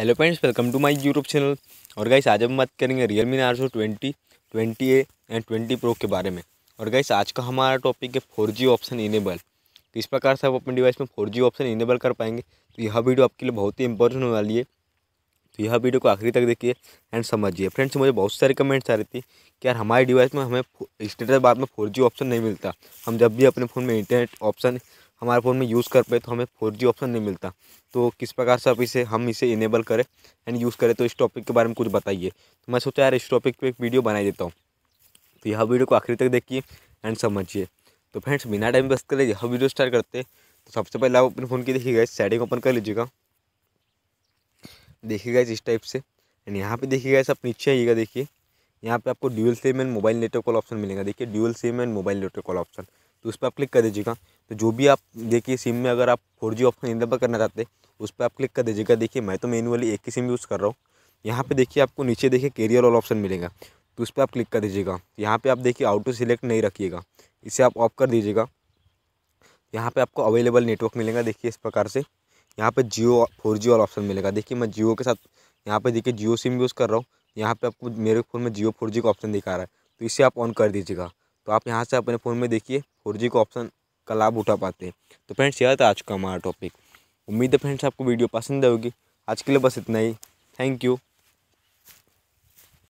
hello friends welcome to my YouTube channel और guys आज हम बात करेंगे Realme Narzo twenty twenty A and twenty pro के बारे में और गाइस आज का हमारा टॉपिक है फोर जी ऑप्शन इनेबल किस प्रकार से आप अपने डिवाइस में फोर जी ऑप्शन इनेबल कर पाएंगे तो यह वीडियो आपके लिए बहुत ही इंपॉर्टेंट होने वाली है तो यह वीडियो को आखिरी तक देखिए एंड समझिए फ्रेंड्स मुझे बहुत सारे कमेंट्स आ रही थी कि यार हमारे डिवाइस में हमें स्टेटस बाद में फोर जी ऑप्शन नहीं मिलता हम जब भी अपने फ़ोन में इंटरनेट ऑप्शन हमारे फ़ोन में यूज़ कर पाए तो हमें फोर जी ऑप्शन नहीं मिलता तो किस प्रकार से आप इसे हम इसे इनेबल करें एंड यूज़ करें तो इस टॉपिक के बारे में कुछ बताइए तो मैं सोचा यार इस टॉपिक पर एक वीडियो बनाई देता हूँ तो यह वीडियो को आखिरी तक देखिए एंड समझिए तो फ्रेंड्स बिना टाइम वेस्ट करें यह वीडियो स्टार्ट करते तो सबसे पहले आप अपने फ़ोन की देखिएगा सेटिंग ओपन कर लीजिएगा देखिएगा इस टाइप से एंड यहाँ पे देखिएगा आप नीचे आइएगा देखिए यहाँ पे आपको dual SIM and mobile network call option मिलेगा देखिए dual SIM and mobile network call option तो उस पर आप क्लिक कर दीजिएगा तो जो भी आप देखिए सिम में अगर आप फोर जी ऑप्शन पर करना चाहते हैं उस पर आप क्लिक कर दीजिएगा देखिए मैं तो मैनुअली एक ही सिम यूज़ कर रहा हूँ यहाँ पे देखिए आपको नीचे देखिए कैरियर ऑल ऑप्शन मिलेगा तो उस पर आप क्लिक कर दीजिएगा यहाँ पे आप देखिए आउटो सिलेक्ट नहीं रखिएगा इसे आप ऑफ कर दीजिएगा यहाँ पे आपको अवेलेबल नेटवर्क मिलेगा देखिए इस प्रकार से यहाँ पर Jio four G all option मिलेगा देखिए मैं जियो के साथ यहाँ पर देखिए जियो सिम यूज़ कर रहा हूँ यहाँ पे आपको मेरे फ़ोन में जियो फोर जी का ऑप्शन दिखा रहा है तो इसे आप ऑन कर दीजिएगा तो आप यहाँ से अपने फ़ोन में देखिए फोर जी का ऑप्शन का लाभ उठा पाते हैं तो फ्रेंड्स यह था आज का हमारा टॉपिक उम्मीद है फ्रेंड्स आपको वीडियो पसंद आएगी आज के लिए बस इतना ही थैंक यू